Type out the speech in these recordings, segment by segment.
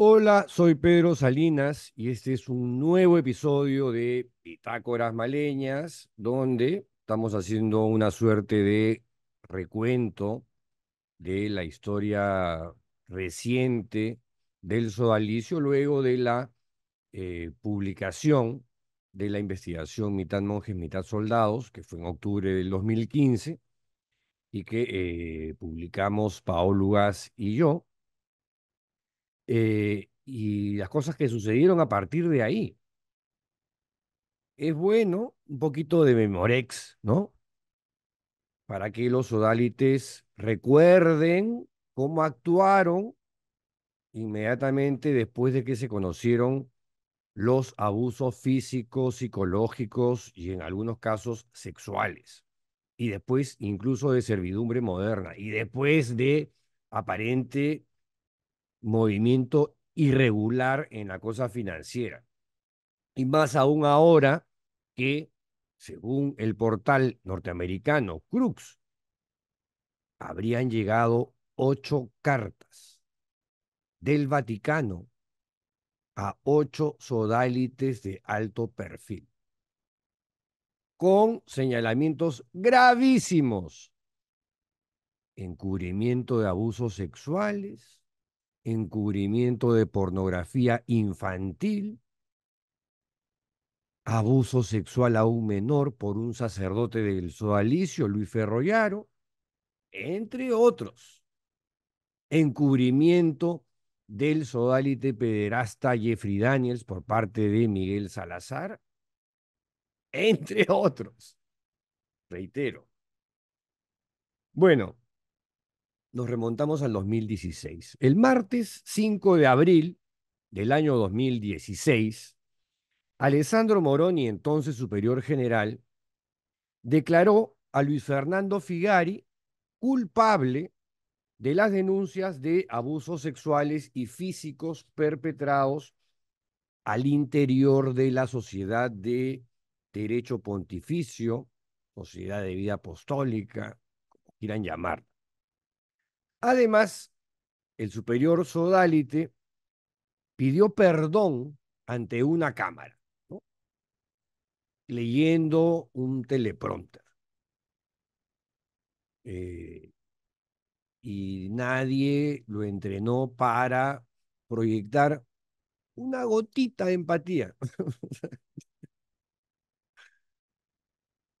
Hola, soy Pedro Salinas y este es un nuevo episodio de Pitácoras Maleñas, donde estamos haciendo una suerte de recuento de la historia reciente del sodalicio luego de la eh, publicación de la investigación mitad monjes, mitad soldados, que fue en octubre del 2015 y que eh, publicamos Paolo Lugas y yo eh, y las cosas que sucedieron a partir de ahí. Es bueno un poquito de Memorex, ¿no? Para que los odalites recuerden cómo actuaron inmediatamente después de que se conocieron los abusos físicos, psicológicos y en algunos casos sexuales. Y después incluso de servidumbre moderna. Y después de aparente movimiento irregular en la cosa financiera. Y más aún ahora que, según el portal norteamericano Crux, habrían llegado ocho cartas del Vaticano a ocho sodalites de alto perfil, con señalamientos gravísimos, encubrimiento de abusos sexuales, encubrimiento de pornografía infantil, abuso sexual a un menor por un sacerdote del Sodalicio, Luis Ferroyaro, entre otros. Encubrimiento del sodalite pederasta Jeffrey Daniels por parte de Miguel Salazar, entre otros. Reitero. Bueno, nos remontamos al 2016. El martes 5 de abril del año 2016, Alessandro Moroni, entonces superior general, declaró a Luis Fernando Figari culpable de las denuncias de abusos sexuales y físicos perpetrados al interior de la sociedad de derecho pontificio, sociedad de vida apostólica, como quieran llamarla. Además, el superior Sodalite pidió perdón ante una cámara, ¿no? leyendo un teleprompter. Eh, y nadie lo entrenó para proyectar una gotita de empatía.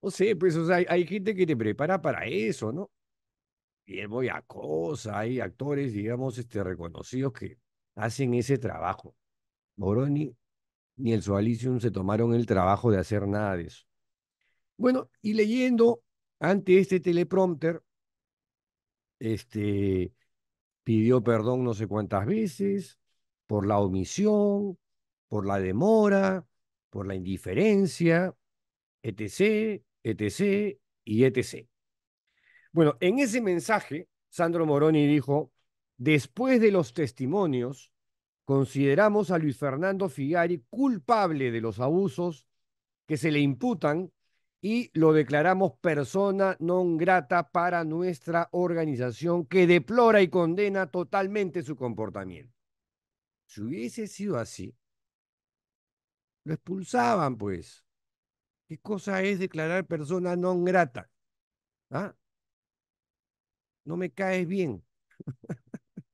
no sé, pues o sea, hay gente que te prepara para eso, ¿no? bien cosa, hay actores, digamos, este, reconocidos que hacen ese trabajo. Moroni ni el Soalicium se tomaron el trabajo de hacer nada de eso. Bueno, y leyendo ante este teleprompter, este, pidió perdón no sé cuántas veces por la omisión, por la demora, por la indiferencia, etc., etc. y etc. Bueno, en ese mensaje, Sandro Moroni dijo, después de los testimonios, consideramos a Luis Fernando Figari culpable de los abusos que se le imputan y lo declaramos persona non grata para nuestra organización que deplora y condena totalmente su comportamiento. Si hubiese sido así, lo expulsaban, pues. ¿Qué cosa es declarar persona non grata? ¿Ah? no me caes bien.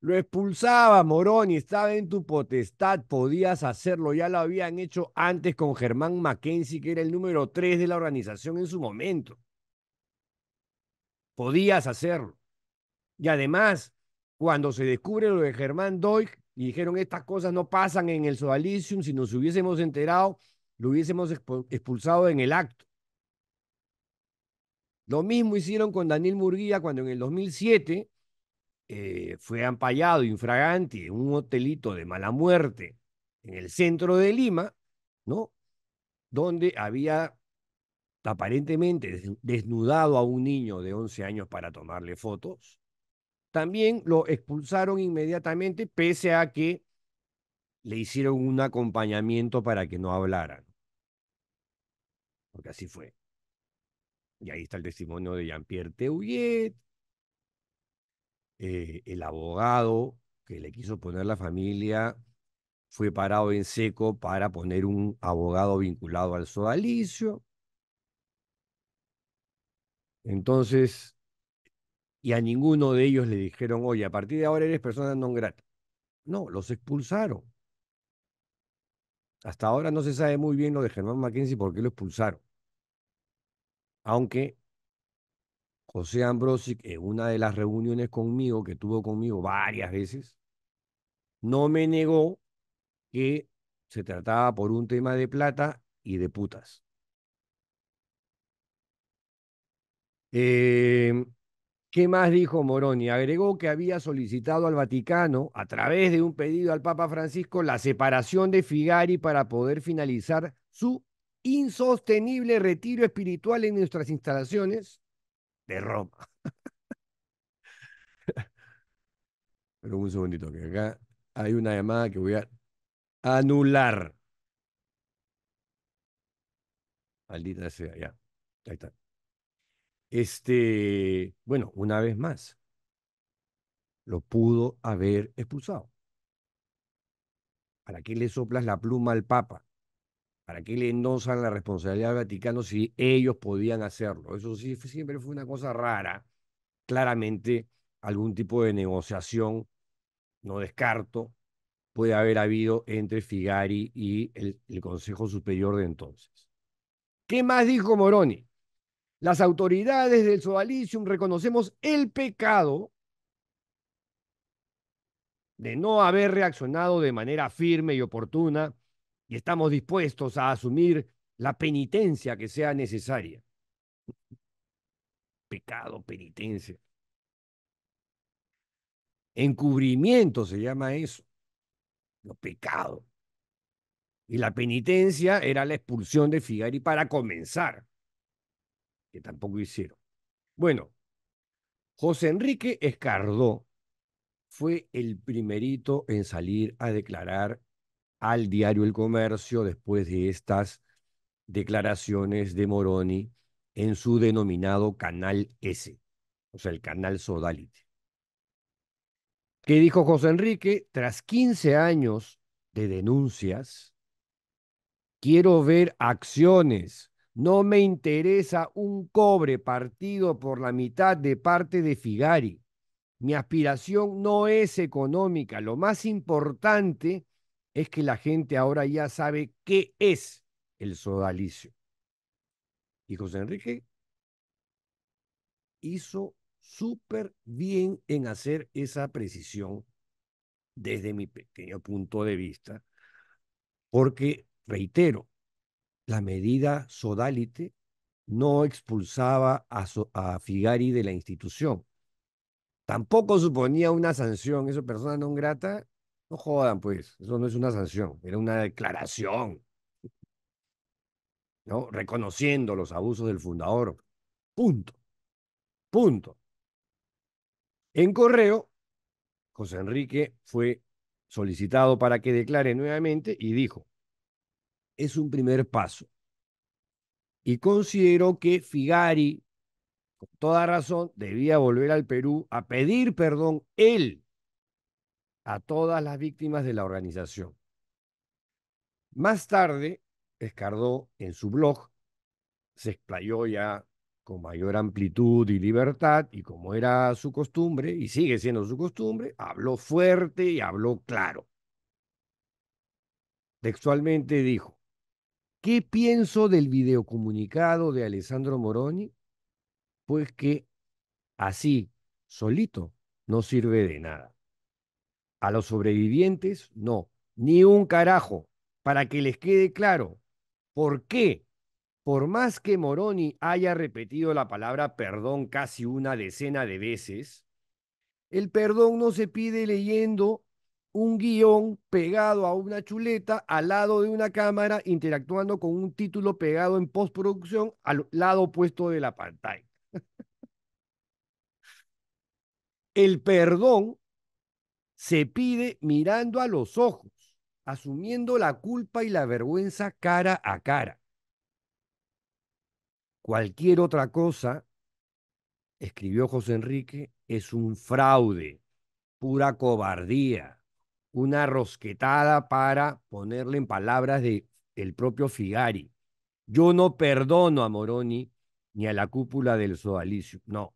Lo expulsaba Moroni, estaba en tu potestad, podías hacerlo, ya lo habían hecho antes con Germán Mackenzie, que era el número tres de la organización en su momento. Podías hacerlo. Y además, cuando se descubre lo de Germán Doig, y dijeron estas cosas no pasan en el Sodalicium, si nos hubiésemos enterado, lo hubiésemos expulsado en el acto. Lo mismo hicieron con Daniel Murguía cuando en el 2007 eh, fue ampallado, infraganti en un hotelito de mala muerte en el centro de Lima, ¿no? Donde había aparentemente desnudado a un niño de 11 años para tomarle fotos. También lo expulsaron inmediatamente, pese a que le hicieron un acompañamiento para que no hablaran. Porque así fue. Y ahí está el testimonio de Jean-Pierre Teuillet, eh, el abogado que le quiso poner la familia fue parado en seco para poner un abogado vinculado al sodalicio. Entonces, y a ninguno de ellos le dijeron, oye, a partir de ahora eres persona non grata. No, los expulsaron. Hasta ahora no se sabe muy bien lo de Germán Mackenzie, por qué lo expulsaron. Aunque José Ambrosi, en una de las reuniones conmigo, que tuvo conmigo varias veces, no me negó que se trataba por un tema de plata y de putas. Em, ¿Qué más dijo Moroni? Agregó que había solicitado al Vaticano, a través de un pedido al Papa Francisco, la separación de Figari para poder finalizar su insostenible retiro espiritual en nuestras instalaciones de Roma. Pero un segundito, que acá hay una llamada que voy a anular. Maldita sea, ya. Este, bueno, una vez más, lo pudo haber expulsado. ¿Para qué le soplas la pluma al Papa? ¿Para qué le endosan la responsabilidad al Vaticano si ellos podían hacerlo? Eso sí, siempre fue una cosa rara. Claramente, algún tipo de negociación, no descarto, puede haber habido entre Figari y el, Consejo Superior de entonces. ¿Qué más dijo Moroni? Las autoridades del Sodalicium reconocemos el pecado de no haber reaccionado de manera firme y oportuna y estamos dispuestos a asumir la penitencia que sea necesaria. Pecado, penitencia. Encubrimiento se llama eso. lo pecado Y la penitencia era la expulsión de Figari para comenzar, que tampoco hicieron. Bueno, José Enrique Escardó fue el primerito en salir a declarar al diario El Comercio después de estas declaraciones de Moroni en su denominado canal S, o sea, el canal Sodalite. ¿Qué dijo José Enrique? Tras 15 años de denuncias, quiero ver acciones. No me interesa un cobre partido por la mitad de parte de Figari. Mi aspiración no es económica. Lo más importante es que la gente ahora ya sabe qué es el sodalicio. Y José Enrique hizo súper bien en hacer esa precisión desde mi pequeño punto de vista, porque, reitero, la medida sodalite no expulsaba a, a Figari de la institución. Tampoco suponía una sanción, eso persona no grata, no jodan, pues, eso no es una sanción, era una declaración, ¿no? Reconociendo los abusos del fundador. Punto. Punto. En correo, José Enrique fue solicitado para que declare nuevamente y dijo, es un primer paso. Y consideró que Figari, con toda razón, debía volver al Perú a pedir perdón él a todas las víctimas de la organización. Más tarde, Escardó en su blog se explayó ya con mayor amplitud y libertad y como era su costumbre y sigue siendo su costumbre, habló fuerte y habló claro. Textualmente dijo, ¿qué pienso del videocomunicado de Alessandro Moroni? Pues que así, solito, no sirve de nada. ¿A los sobrevivientes? No, ni un carajo. Para que les quede claro, ¿por qué? Por más que Moroni haya repetido la palabra perdón casi una decena de veces, el perdón no se pide leyendo un guión pegado a una chuleta al lado de una cámara interactuando con un título pegado en postproducción al lado opuesto de la pantalla. El perdón se pide mirando a los ojos, asumiendo la culpa y la vergüenza cara a cara. Cualquier otra cosa, escribió José Enrique, es un fraude, pura cobardía, una rosquetada para ponerle en palabras de el propio Figari. Yo no perdono a Moroni ni a la cúpula del sodalicio. No,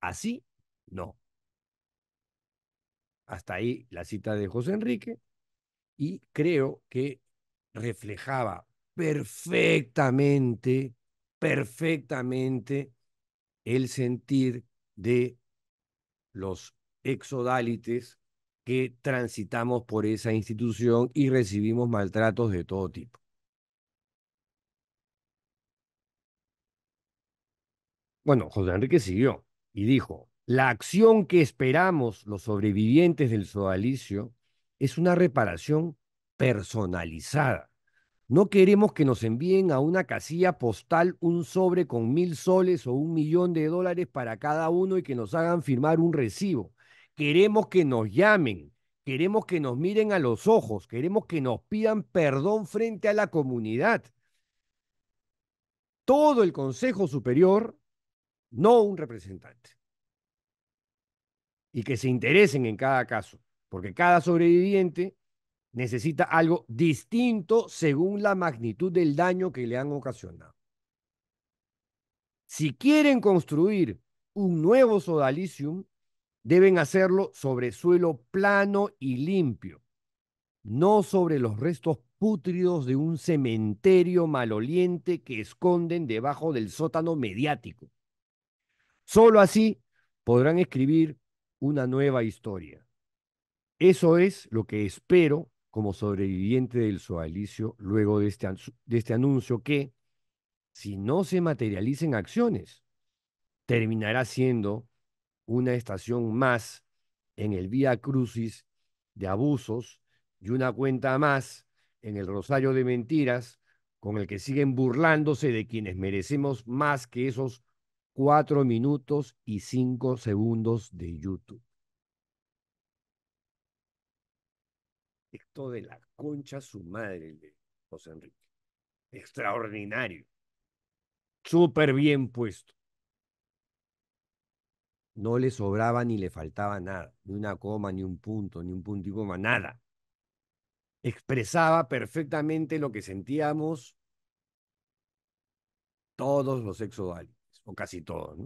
así no. Hasta ahí la cita de José Enrique y creo que reflejaba perfectamente, perfectamente el sentir de los exodálites que transitamos por esa institución y recibimos maltratos de todo tipo. Bueno, José Enrique siguió y dijo, la acción que esperamos los sobrevivientes del sodalicio es una reparación personalizada. No queremos que nos envíen a una casilla postal un sobre con mil soles o un millón de dólares para cada uno y que nos hagan firmar un recibo. Queremos que nos llamen, queremos que nos miren a los ojos, queremos que nos pidan perdón frente a la comunidad. Todo el Consejo Superior, no un representante y que se interesen en cada caso, porque cada sobreviviente necesita algo distinto según la magnitud del daño que le han ocasionado. Si quieren construir un nuevo sodalicium, deben hacerlo sobre suelo plano y limpio, no sobre los restos pútridos de un cementerio maloliente que esconden debajo del sótano mediático. Solo así podrán escribir una nueva historia. Eso es lo que espero como sobreviviente del Soalicio luego de este, de este anuncio que, si no se materialicen acciones, terminará siendo una estación más en el Vía Crucis de abusos y una cuenta más en el Rosario de Mentiras con el que siguen burlándose de quienes merecemos más que esos Cuatro minutos y cinco segundos de YouTube. Esto de la concha su madre de José Enrique. Extraordinario. Súper bien puesto. No le sobraba ni le faltaba nada, ni una coma, ni un punto, ni un punto y coma, nada. Expresaba perfectamente lo que sentíamos todos los sexuales o casi todo, ¿no?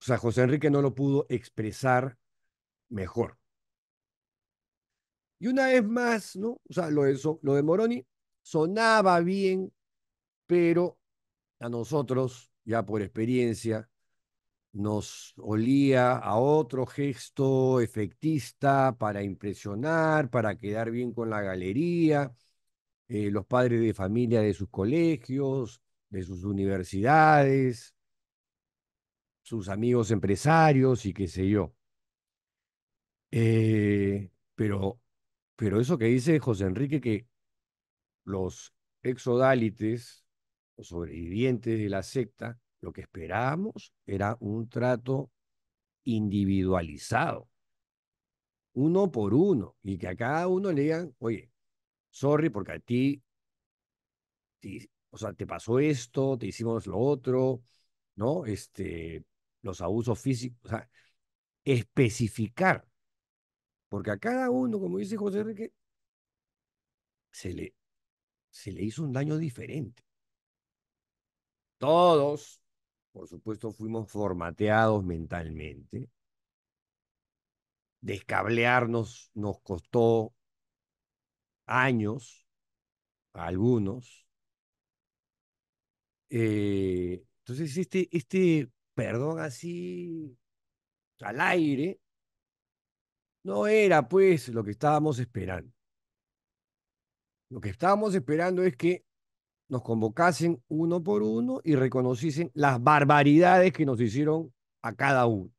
O sea, José Enrique no lo pudo expresar mejor. Y una vez más, ¿no? O sea, lo de, Moroni sonaba bien, pero a nosotros, ya por experiencia, nos olía a otro gesto efectista para impresionar, para quedar bien con la galería, eh, los padres de familia de sus colegios, de sus universidades, sus amigos empresarios y qué sé yo. Eh, pero, pero eso que dice José Enrique, que los exodálites, los sobrevivientes de la secta, lo que esperábamos era un trato individualizado, uno por uno, y que a cada uno le digan, oye, sorry, porque a ti o sea, te pasó esto, te hicimos lo otro, ¿no? Este, los abusos físicos, o sea, especificar, porque a cada uno, como dice José Enrique, se le, se le hizo un daño diferente. Todos, por supuesto, fuimos formateados mentalmente. Descablearnos nos costó años a algunos, eh, entonces, este, este perdón así al aire no era pues lo que estábamos esperando. Lo que estábamos esperando es que nos convocasen uno por uno y reconociesen las barbaridades que nos hicieron a cada uno.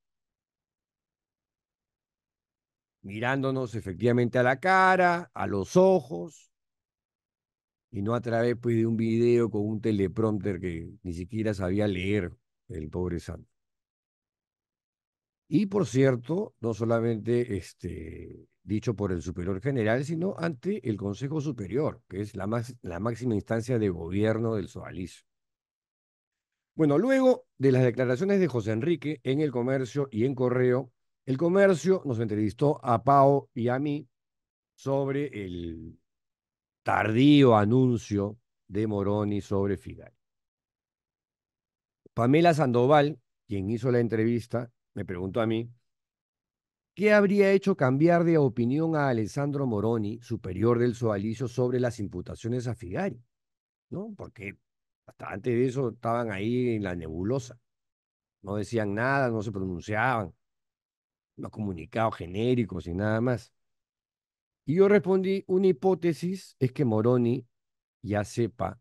Mirándonos efectivamente a la cara, a los ojos, y no a través pues, de un video con un teleprompter que ni siquiera sabía leer el pobre santo. Y por cierto, no solamente este, dicho por el superior general, sino ante el Consejo Superior, que es la, la máxima instancia de gobierno del Sodalicio. Bueno, luego de las declaraciones de José Enrique en el comercio y en correo, el comercio nos entrevistó a Pau y a mí sobre el tardío anuncio de Moroni sobre Figari. Pamela Sandoval, quien hizo la entrevista, me preguntó a mí, ¿qué habría hecho cambiar de opinión a Alessandro Moroni, superior del Soalicio, sobre las imputaciones a Figari? ¿No? Porque hasta antes de eso estaban ahí en la nebulosa. No decían nada, no se pronunciaban. No comunicados genéricos y nada más. Y yo respondí, una hipótesis es que Moroni ya sepa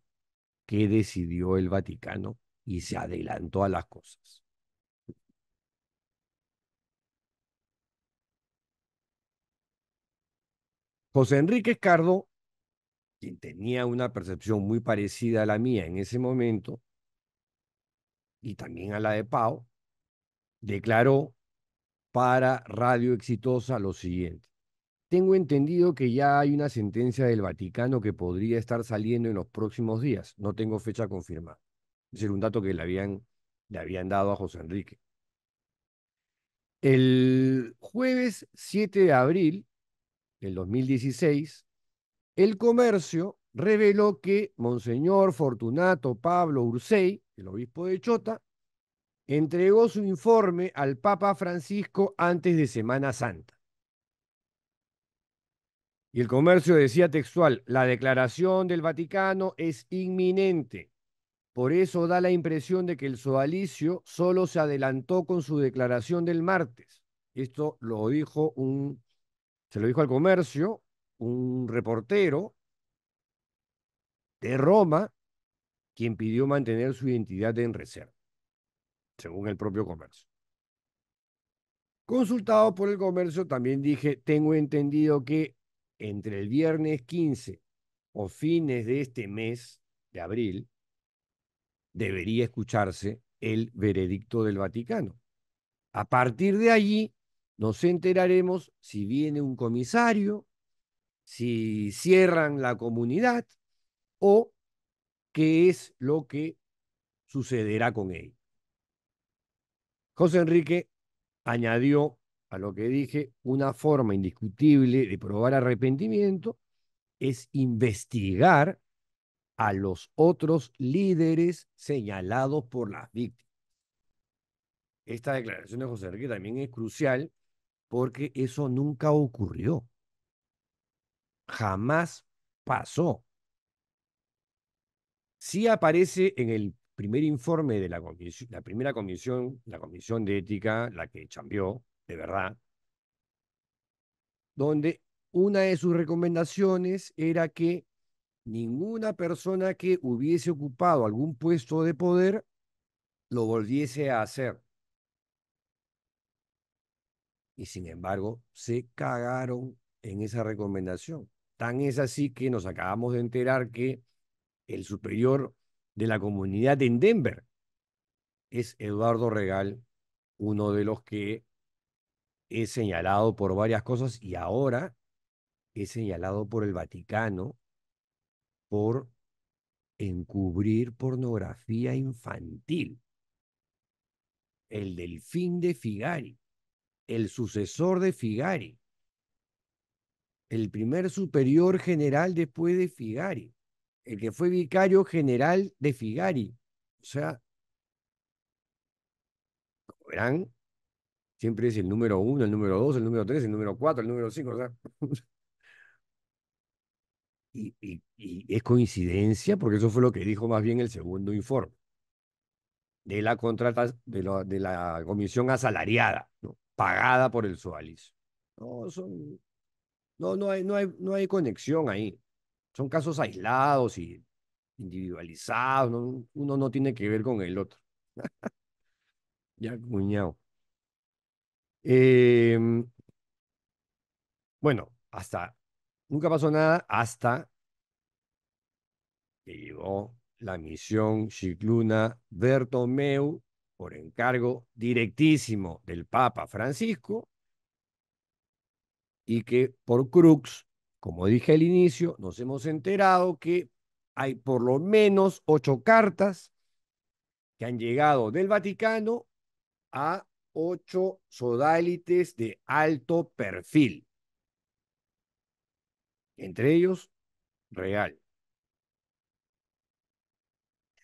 qué decidió el Vaticano y se adelantó a las cosas. José Enrique Escardo, quien tenía una percepción muy parecida a la mía en ese momento, y también a la de Pau, declaró para Radio Exitosa lo siguiente. Tengo entendido que ya hay una sentencia del Vaticano que podría estar saliendo en los próximos días. No tengo fecha confirmada. Es un dato que le habían, le habían dado a José Enrique. El jueves 7 de abril del 2016, el comercio reveló que Monseñor Fortunato Pablo Ursey, el obispo de Chota, entregó su informe al Papa Francisco antes de Semana Santa. Y el comercio decía textual, la declaración del Vaticano es inminente. Por eso da la impresión de que el Soalicio solo se adelantó con su declaración del martes. Esto lo dijo un, se lo dijo al comercio, un reportero de Roma, quien pidió mantener su identidad en reserva, según el propio comercio. Consultado por el comercio, también dije, tengo entendido que entre el viernes 15 o fines de este mes de abril, debería escucharse el veredicto del Vaticano. A partir de allí nos enteraremos si viene un comisario, si cierran la comunidad o qué es lo que sucederá con él. José Enrique añadió a lo que dije, una forma indiscutible de probar arrepentimiento es investigar a los otros líderes señalados por las víctimas. Esta declaración de José Enrique también es crucial porque eso nunca ocurrió. Jamás pasó. Sí aparece en el primer informe de la, la primera comisión, la comisión de ética, la que chambeó, de verdad, donde una de sus recomendaciones era que ninguna persona que hubiese ocupado algún puesto de poder lo volviese a hacer. Y sin embargo, se cagaron en esa recomendación. Tan es así que nos acabamos de enterar que el superior de la comunidad en Denver es Eduardo Regal, uno de los que es señalado por varias cosas y ahora es señalado por el Vaticano por encubrir pornografía infantil. El delfín de Figari, el sucesor de Figari, el primer superior general después de Figari, el que fue vicario general de Figari. O sea, verán, Siempre es el número uno, el número dos, el número tres, el número cuatro, el número cinco. O y, es coincidencia, porque eso fue lo que dijo más bien el segundo informe de la contrata de, de la comisión asalariada, pagada por el Soalis. No, son, no, no, hay, no, hay, no hay conexión ahí. Son casos aislados y individualizados. Uno no tiene que ver con el otro. ya, cuñado. Em, bueno, hasta, nunca pasó nada hasta que llegó la misión Chicluna Bertomeu por encargo directísimo del Papa Francisco y que por crux, como dije al inicio, nos hemos enterado que hay por lo menos ocho cartas que han llegado del Vaticano a ocho sodalites de alto perfil. Entre ellos, Real.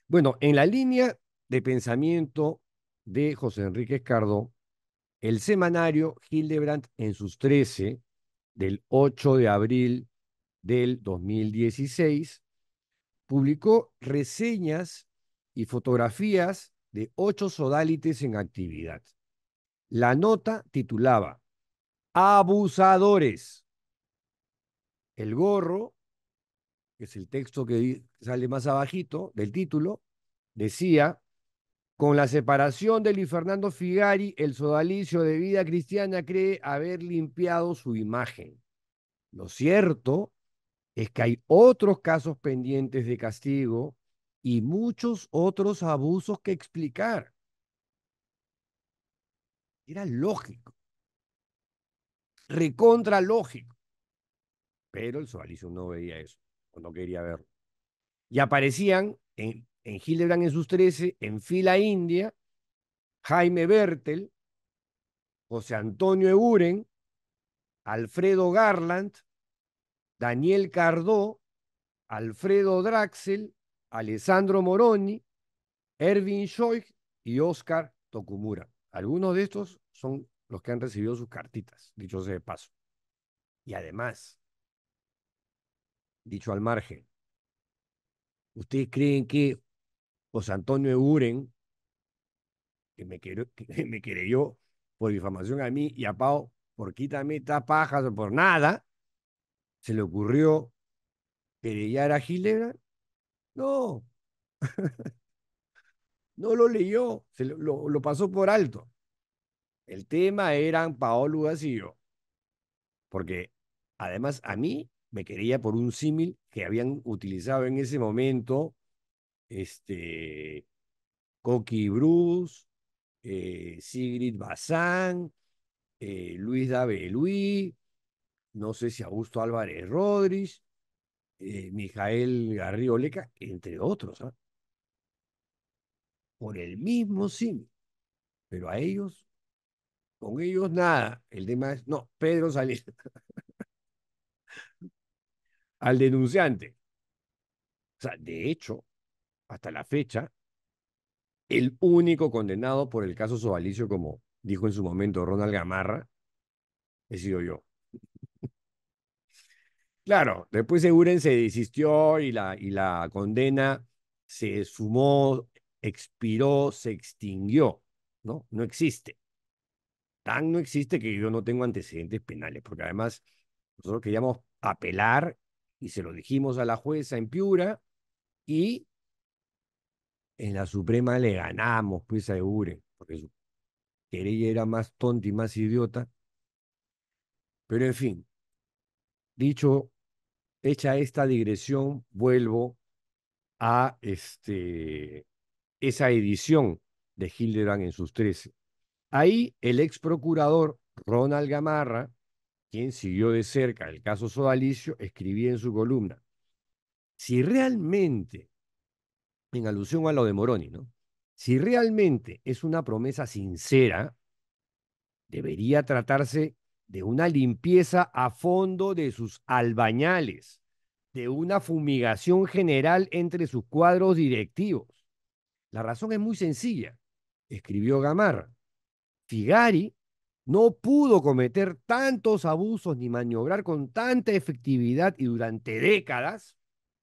Bueno, en la línea de pensamiento de José Enrique Escardo, el semanario Hildebrandt en sus 13 del 8 de abril del 2016 publicó reseñas y fotografías de ocho sodalites en actividad. La nota titulaba Abusadores. El gorro, que es el texto que sale más abajito del título, decía, con la separación de Luis Fernando Figari, el sodalicio de vida cristiana cree haber limpiado su imagen. Lo cierto es que hay otros casos pendientes de castigo y muchos otros abusos que explicar. Era lógico. Recontra lógico. Pero el socialismo no veía eso, no quería verlo. Y aparecían en, en Hildebrand en sus 13, en fila india, Jaime Bertel, José Antonio Eguren, Alfredo Garland, Daniel Cardó, Alfredo Draxel, Alessandro Moroni, Erwin Schoich y Oscar Tokumura. Algunos de estos son los que han recibido sus cartitas, dicho sea de paso. Y además, dicho al margen, ¿ustedes creen que José Antonio Eguren, que me, que me querelló por difamación a mí y a Pau, por quítame pajas o por nada, se le ocurrió querellar a Gilera? No. No lo leyó, lo, pasó por alto. El tema eran Paolo yo, porque además a mí me quería por un símil que habían utilizado en ese momento este, Coqui Bruce, eh, Sigrid Bazán, David eh, Luis no sé si Augusto Álvarez Rodríguez, eh, Mijael Garrido entre otros. ¿ah? por el mismo sí. Pero a ellos, con ellos nada. El tema es, no, Pedro salió. Al denunciante. O sea, de hecho, hasta la fecha, el único condenado por el caso Sobalicio, como dijo en su momento Ronald Gamarra, he sido yo. claro, después Seguren se desistió y la, y la condena se sumó expiró, se extinguió, ¿no? No existe. Tan no existe que yo no tengo antecedentes penales, porque además nosotros queríamos apelar y se lo dijimos a la jueza en Piura y en la Suprema le ganamos, pues a porque su querella era más tonta y más idiota. Pero en fin, dicho, hecha esta digresión, vuelvo a este esa edición de Hildebrand en sus 13. Ahí el ex procurador Ronald Gamarra, quien siguió de cerca el caso Sodalicio, escribía en su columna, si realmente, en alusión a lo de Moroni, ¿no? Si realmente es una promesa sincera, debería tratarse de una limpieza a fondo de sus albañales, de una fumigación general entre sus cuadros directivos la razón es muy sencilla, escribió Gamar. Figari no pudo cometer tantos abusos ni maniobrar con tanta efectividad y durante décadas,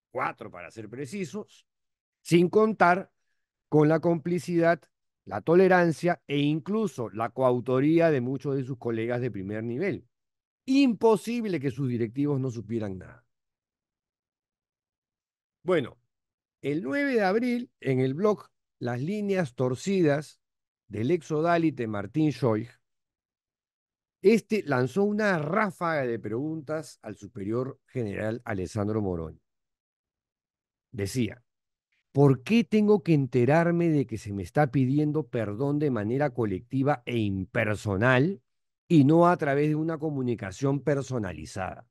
cuatro para ser precisos, sin contar con la complicidad, la tolerancia e incluso la coautoría de muchos de sus colegas de primer nivel. Imposible que sus directivos no supieran nada. Bueno, el 9 de abril, en el blog las líneas torcidas del exodálite Martín Schoich, este lanzó una ráfaga de preguntas al superior general Alessandro Morón. Decía, ¿por qué tengo que enterarme de que se me está pidiendo perdón de manera colectiva e impersonal y no a través de una comunicación personalizada?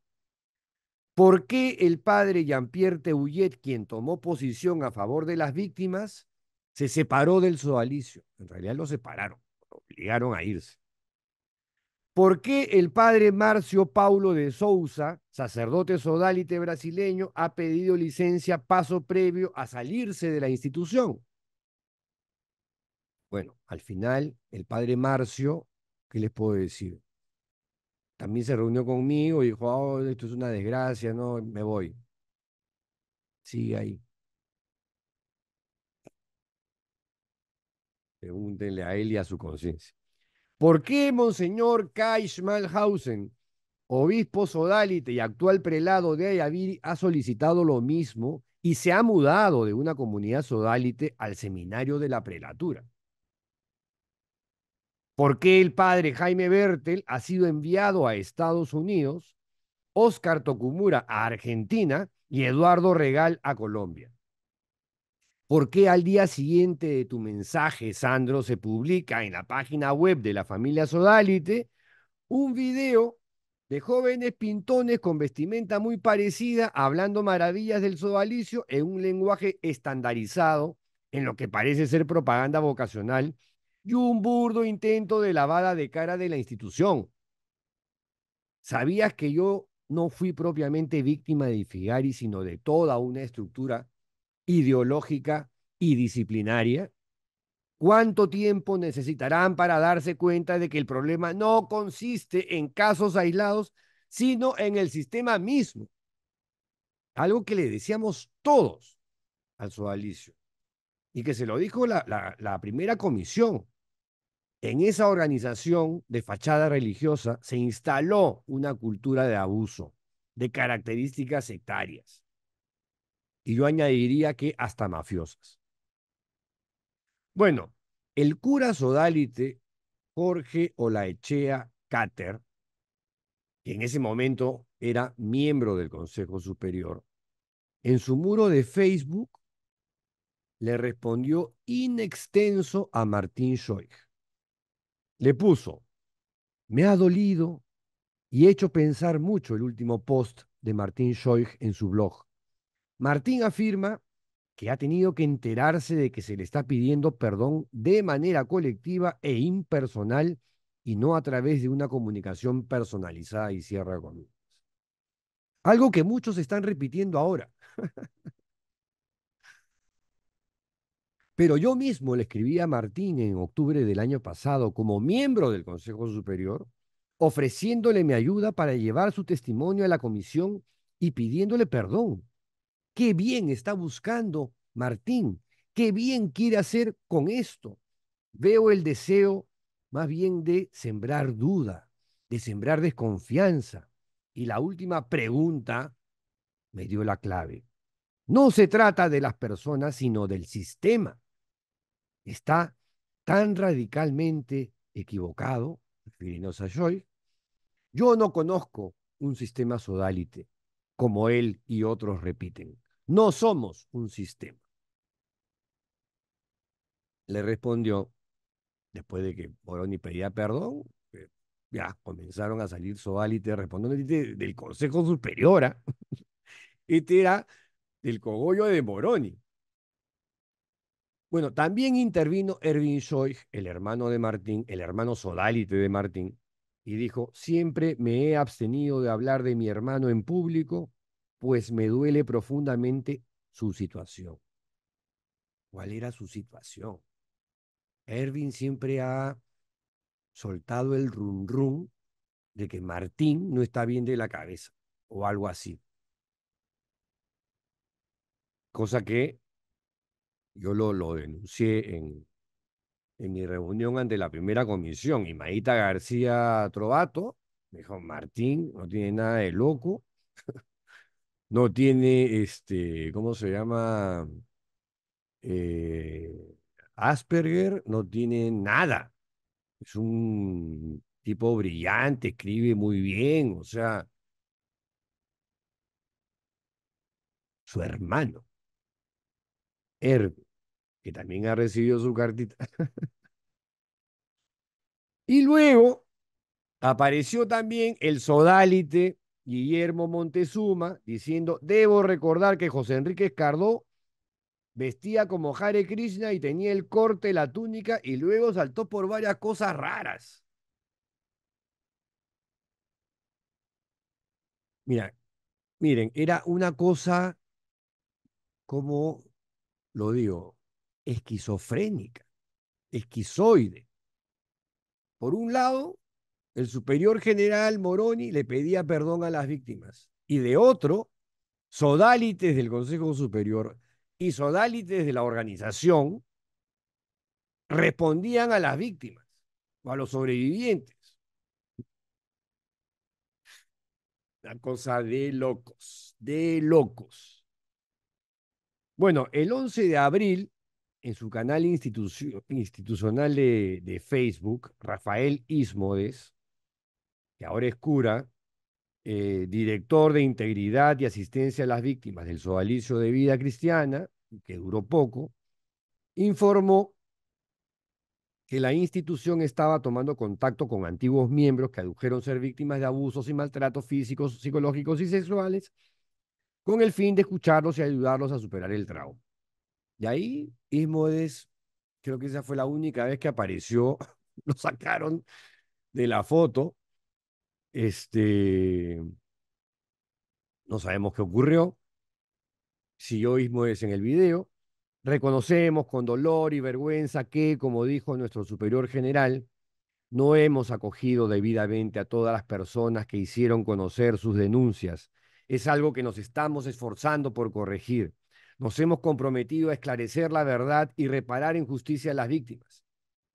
¿Por qué el padre Jean-Pierre Tehuyet, quien tomó posición a favor de las víctimas, se separó del sodalicio. En realidad lo separaron, lo obligaron a irse. ¿Por qué el padre Marcio Paulo de Sousa, sacerdote sodalite brasileño, ha pedido licencia paso previo a salirse de la institución? Bueno, al final el padre Marcio, ¿qué les puedo decir? También se reunió conmigo y dijo, oh, esto es una desgracia, no, me voy. Sigue ahí. Pregúntenle a él y a su conciencia. ¿Por qué Monseñor Kai Schmalhausen, obispo sodalite y actual prelado de Ayaviri, ha solicitado lo mismo y se ha mudado de una comunidad sodalite al seminario de la prelatura? ¿Por qué el padre Jaime Bertel ha sido enviado a Estados Unidos, Oscar Tokumura a Argentina y Eduardo Regal a Colombia? por qué al día siguiente de tu mensaje, Sandro, se publica en la página web de la familia Sodalite un video de jóvenes pintones con vestimenta muy parecida, hablando maravillas del sodalicio en un lenguaje estandarizado, en lo que parece ser propaganda vocacional, y un burdo intento de lavada de cara de la institución. ¿Sabías que yo no fui propiamente víctima de Figari, sino de toda una estructura ideológica y disciplinaria? ¿Cuánto tiempo necesitarán para darse cuenta de que el problema no consiste en casos aislados, sino en el sistema mismo? Algo que le decíamos todos al sodalicio y que se lo dijo la primera comisión. En esa organización de fachada religiosa se instaló una cultura de abuso de características sectarias y yo añadiría que hasta mafiosas. Bueno, el cura sodalite Jorge Olaechea Cáter, que en ese momento era miembro del Consejo Superior, en su muro de Facebook le respondió inextenso a Martín Schoich. Le puso, me ha dolido y hecho pensar mucho el último post de Martín Schoig en su blog. Martín afirma que ha tenido que enterarse de que se le está pidiendo perdón de manera colectiva e impersonal y no a través de una comunicación personalizada y cierra conmigo. Algo que muchos están repitiendo ahora. Pero yo mismo le escribí a Martín en octubre del año pasado como miembro del Consejo Superior, ofreciéndole mi ayuda para llevar su testimonio a la comisión y pidiéndole perdón qué bien está buscando Martín, qué bien quiere hacer con esto. Veo el deseo más bien de sembrar duda, de sembrar desconfianza. Y la última pregunta me dio la clave. No se trata de las personas, sino del sistema. Está tan radicalmente equivocado, refiriéndose a Yo no conozco un sistema sodalite, como él y otros repiten. No somos un sistema. Le respondió, después de que Boroni pedía perdón, ya comenzaron a salir Sobalite respondiendo del Consejo Superior. ¿ah? este era del cogollo de Moroni. Bueno, también intervino Erwin Scheuch, el hermano de Martín, el hermano Sodalite de Martín, y dijo, siempre me he abstenido de hablar de mi hermano en público pues me duele profundamente su situación. ¿Cuál era su situación? Ervin siempre ha soltado el run run de que Martín no está bien de la cabeza o algo así. Cosa que yo lo, lo denuncié en, en mi reunión ante la primera comisión y Maíta García Trovato me dijo, Martín, no tiene nada de loco, no tiene, este, ¿cómo se llama? Eh, Asperger, no tiene nada. Es un tipo brillante, escribe muy bien, o sea, su hermano, Herve, que también ha recibido su cartita. y luego apareció también el sodálite Guillermo Montezuma, diciendo, debo recordar que José Enrique Escardó vestía como Hare Krishna y tenía el corte, la túnica y luego saltó por varias cosas raras. Mira, miren, era una cosa, como lo digo, esquizofrénica, esquizoide. Por un lado, el superior general Moroni le pedía perdón a las víctimas. Y de otro, Sodálites del Consejo Superior y Sodálites de la organización respondían a las víctimas o a los sobrevivientes. Una cosa de locos, de locos. Bueno, el 11 de abril, en su canal institucional de, de, Facebook, Rafael Ismodes ahora es cura, eh, director de integridad y asistencia a las víctimas del sodalicio de vida cristiana, que duró poco, informó que la institución estaba tomando contacto con antiguos miembros que adujeron ser víctimas de abusos y maltratos físicos, psicológicos y sexuales, con el fin de escucharlos y ayudarlos a superar el trauma. Y ahí Ismodes, creo que esa fue la única vez que apareció, lo sacaron de la foto este, no sabemos qué ocurrió. Si yo mismo es en el video, reconocemos con dolor y vergüenza que, como dijo nuestro superior general, no hemos acogido debidamente a todas las personas que hicieron conocer sus denuncias. Es algo que nos estamos esforzando por corregir. Nos hemos comprometido a esclarecer la verdad y reparar en justicia a las víctimas,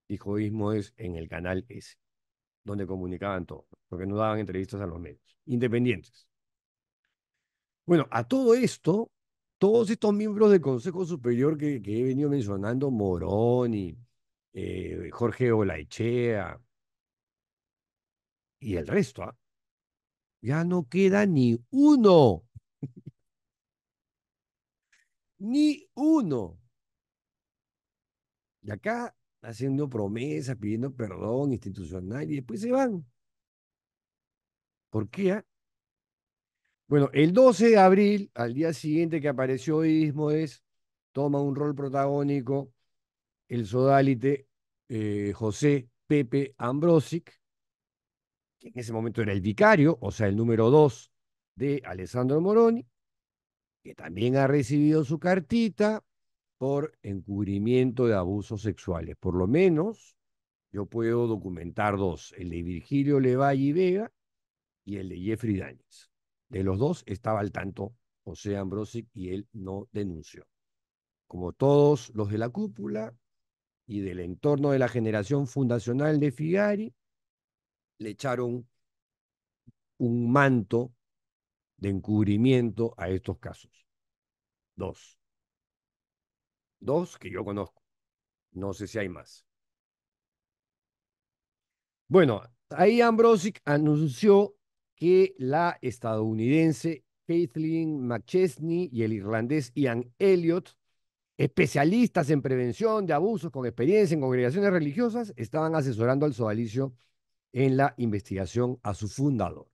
dijo es en el canal S donde comunicaban todo, porque no daban entrevistas a los medios, independientes. Bueno, a todo esto, todos estos miembros del Consejo Superior que, he venido mencionando, Moroni, eh, Jorge Olaechea y el resto, ¿ah? ya no queda ni uno. ni uno. Y acá haciendo promesas, pidiendo perdón institucional y después se van. ¿Por qué? Ah. Bueno, el 12 de abril, al día siguiente que apareció es toma un rol protagónico el sodalite eh, José Pepe Ambrosic, que en ese momento era el vicario, o sea, el número 2 de Alessandro Moroni, que también ha recibido su cartita, por encubrimiento de abusos sexuales. Por lo menos yo puedo documentar dos, el de Virgilio Levalle y Vega y el de Jeffrey Daniels. De los dos estaba al tanto José Ambrosic y él no denunció. Como todos los de la cúpula y del entorno de la generación fundacional de Figari, le echaron un manto de encubrimiento a estos casos. Dos, Dos que yo conozco. No sé si hay más. Bueno, ahí Ambrosic anunció que la estadounidense Kathleen McChesney y el irlandés Ian Elliott, especialistas en prevención de abusos con experiencia en congregaciones religiosas, estaban asesorando al sodalicio en la investigación a su fundador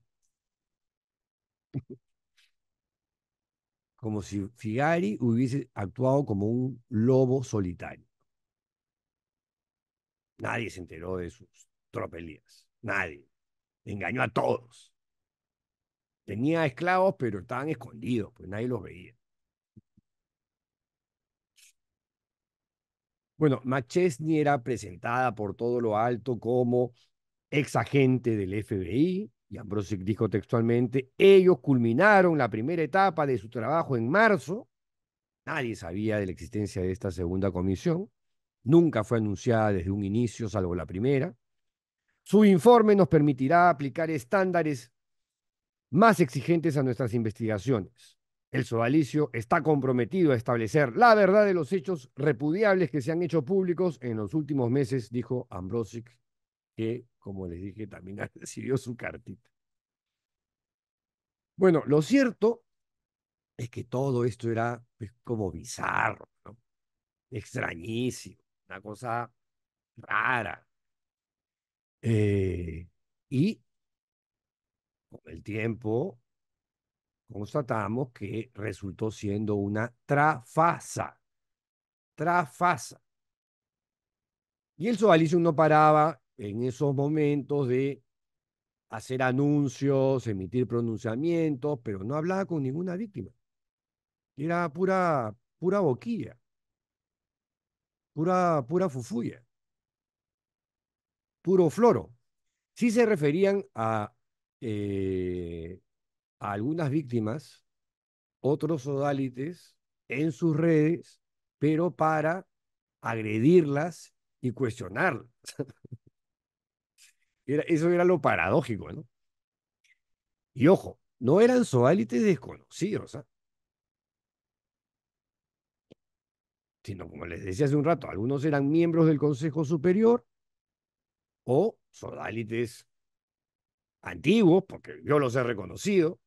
como si Figari hubiese actuado como un lobo solitario. Nadie se enteró de sus tropelías, nadie. Engañó a todos. Tenía esclavos, pero estaban escondidos, pues nadie los veía. Bueno, Machesny era presentada por todo lo alto como ex agente del FBI, y Ambrosic dijo textualmente, ellos culminaron la primera etapa de su trabajo en marzo. Nadie sabía de la existencia de esta segunda comisión. Nunca fue anunciada desde un inicio, salvo la primera. Su informe nos permitirá aplicar estándares más exigentes a nuestras investigaciones. El sodalicio está comprometido a establecer la verdad de los hechos repudiables que se han hecho públicos en los últimos meses, dijo Ambrosic que, como les dije, también recibió su cartita. Bueno, lo cierto es que todo esto era pues, como bizarro, ¿no? extrañísimo, una cosa rara. Eh, y con el tiempo constatamos que resultó siendo una trafasa. Trafasa. Y el Sobalicium no paraba en esos momentos de hacer anuncios, emitir pronunciamientos, pero no hablaba con ninguna víctima. Era pura, pura boquilla, pura, pura fufuya, puro floro. Sí se referían a, eh, a algunas víctimas, otros sodalites, en sus redes, pero para agredirlas y cuestionarlas. eso era lo paradójico, ¿no? Y ojo, no eran sodalites desconocidos, ¿ah? sino como les decía hace un rato, algunos eran miembros del Consejo Superior o sodalites antiguos, porque yo los he reconocido,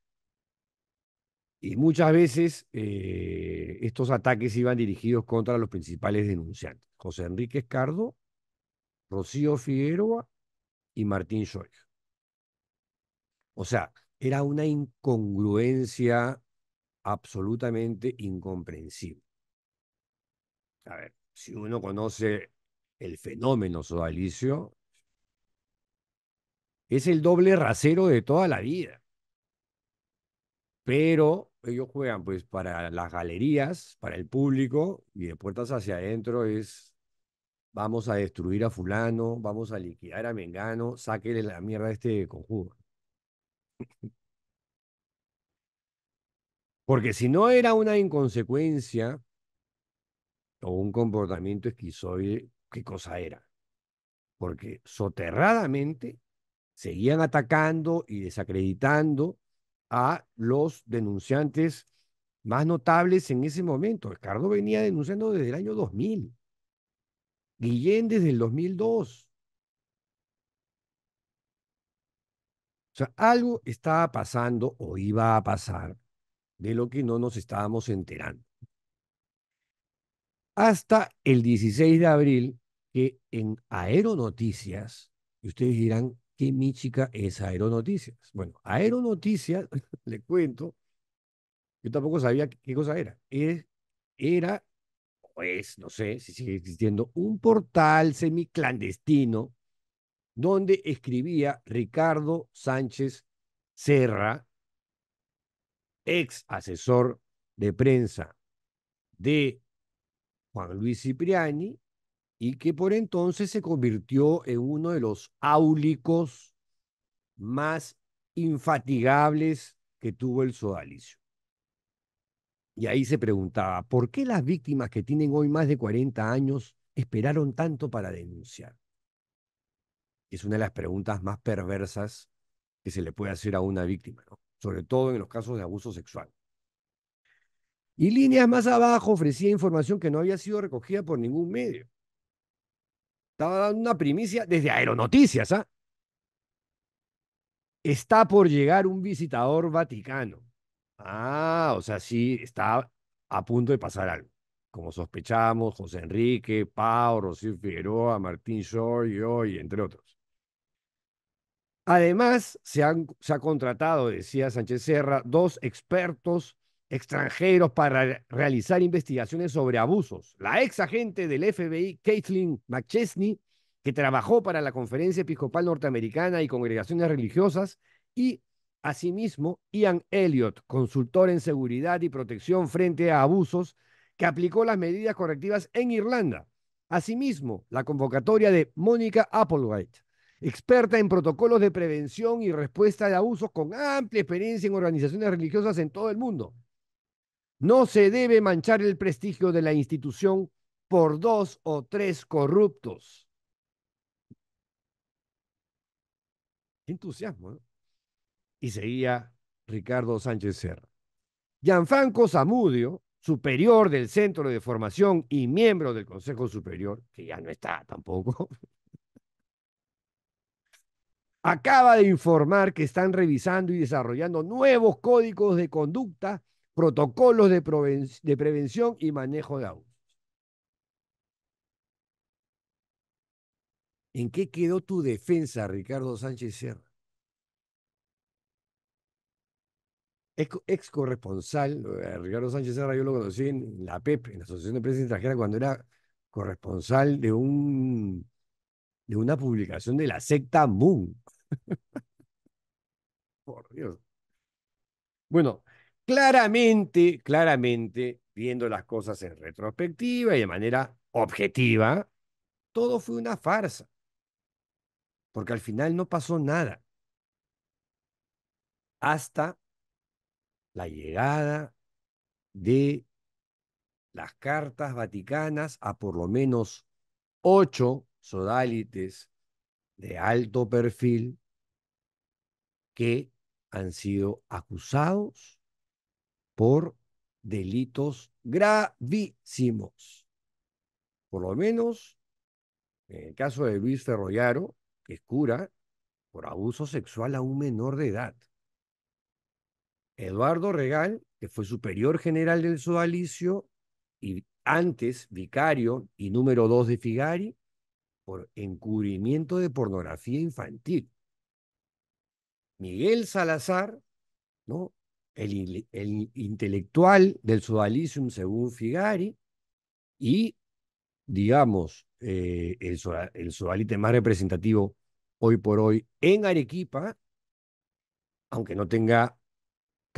y muchas veces eh, estos ataques iban dirigidos contra los principales denunciantes, José Enrique Escardo, Rocío Figueroa y Martín Schorr. O sea, era una incongruencia absolutamente incomprensible. A ver, si uno conoce el fenómeno sodalicio, es el doble rasero de toda la vida. Pero ellos juegan pues para las galerías, para el público, y de puertas hacia adentro es vamos a destruir a fulano, vamos a liquidar a Mengano, sáquele la mierda a este conjuro Porque si no era una inconsecuencia o un comportamiento esquizoide, ¿qué cosa era? Porque soterradamente seguían atacando y desacreditando a los denunciantes más notables en ese momento. Ricardo venía denunciando desde el año 2000. Guillén desde el 2002. O sea, algo estaba pasando o iba a pasar de lo que no nos estábamos enterando. Hasta el 16 de abril, que en Aeronoticias, y ustedes dirán, ¿qué chica es Aeronoticias? Bueno, Aeronoticias, le cuento, yo tampoco sabía qué cosa era. era es, pues, no sé si sigue existiendo, un portal semiclandestino donde escribía Ricardo Sánchez Serra, ex asesor de prensa de Juan Luis Cipriani, y que por entonces se convirtió en uno de los áulicos más infatigables que tuvo el sodalicio. Y ahí se preguntaba, ¿por qué las víctimas que tienen hoy más de 40 años esperaron tanto para denunciar? Es una de las preguntas más perversas que se le puede hacer a una víctima, sobre todo en los casos de abuso sexual. Y líneas más abajo ofrecía información que no había sido recogida por ningún medio. Estaba dando una primicia desde Aeronoticias. ¿ah? Está por llegar un visitador vaticano. Ah, o sea, sí, está a punto de pasar algo. Como sospechamos, José Enrique, Pau, Rocío Figueroa, Martín Shore, y entre otros. Además, se, han, se ha contratado, decía Sánchez Serra, dos expertos extranjeros para realizar investigaciones sobre abusos. La ex agente del FBI, Caitlin McChesney, que trabajó para la Conferencia Episcopal Norteamericana y Congregaciones Religiosas, y Asimismo, Ian Elliott, consultor en seguridad y protección frente a abusos, que aplicó las medidas correctivas en Irlanda. Asimismo, la convocatoria de Mónica Applewhite, experta en protocolos de prevención y respuesta de abusos con amplia experiencia en organizaciones religiosas en todo el mundo. No se debe manchar el prestigio de la institución por dos o tres corruptos. entusiasmo, ¿no? y seguía Ricardo Sánchez Serra. Gianfranco Zamudio, superior del Centro de Formación y miembro del Consejo Superior, que ya no está tampoco, acaba de informar que están revisando y desarrollando nuevos códigos de conducta, protocolos de, prevención y manejo de autos. ¿En qué quedó tu defensa, Ricardo Sánchez Serra? ex, corresponsal, eh, Ricardo Sánchez Serra, yo lo conocí en la PEP, e en la Asociación de Prensa Extranjera, cuando era corresponsal de, un, de una publicación de la secta Moon. Por Dios. Bueno, claramente, claramente, viendo las cosas en retrospectiva y de manera objetiva, todo fue una farsa. Porque al final no pasó nada. Hasta la llegada de las cartas vaticanas a por lo menos ocho sodalites de alto perfil que han sido acusados por delitos gravísimos. Por lo menos, en el caso de Luis Ferroyaro, que es cura, por abuso sexual a un menor de edad. Eduardo Regal, que fue superior general del sodalicio y antes vicario y número dos de Figari, por encubrimiento de pornografía infantil. Miguel Salazar, ¿no? el, intelectual del sodalicium según Figari, y, digamos, eh, el, el más representativo hoy por hoy en Arequipa, aunque no tenga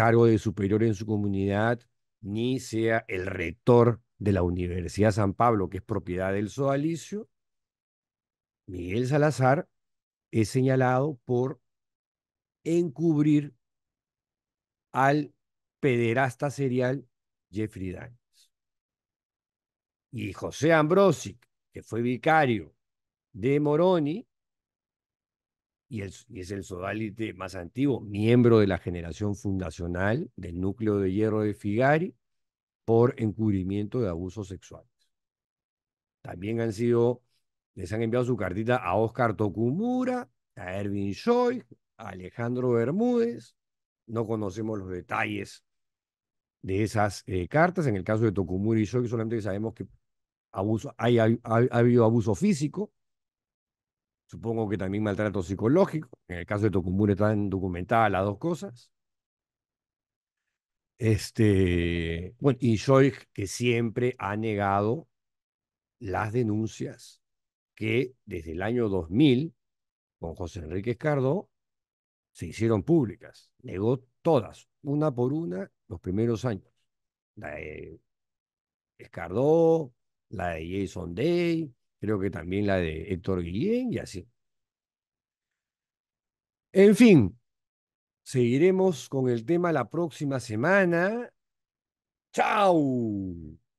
cargo de superior en su comunidad, ni sea el rector de la Universidad San Pablo, que es propiedad del Sodalicio, Miguel Salazar es señalado por encubrir al pederasta serial Jeffrey Daniels. Y José Ambrosic, que fue vicario de Moroni, y, es el sodalite más antiguo, miembro de la generación fundacional del núcleo de hierro de Figari por encubrimiento de abusos sexuales. También han sido, les han enviado su cartita a Oscar Tokumura, a Erwin Joy a Alejandro Bermúdez. No conocemos los detalles de esas eh, cartas. En el caso de Tokumura y Joy solamente sabemos que abuso, hay, ha habido abuso físico Supongo que también maltrato psicológico. En el caso de Tocumbure están documentadas las dos cosas. Este, bueno, y Joy, que siempre ha negado las denuncias que desde el año 2000, con José Enrique Escardó, se hicieron públicas. Negó todas, una por una, los primeros años. La de Escardó, la de Jason Day, creo que también la de Héctor Guillén y así. En fin, seguiremos con el tema la próxima semana. ¡Chao!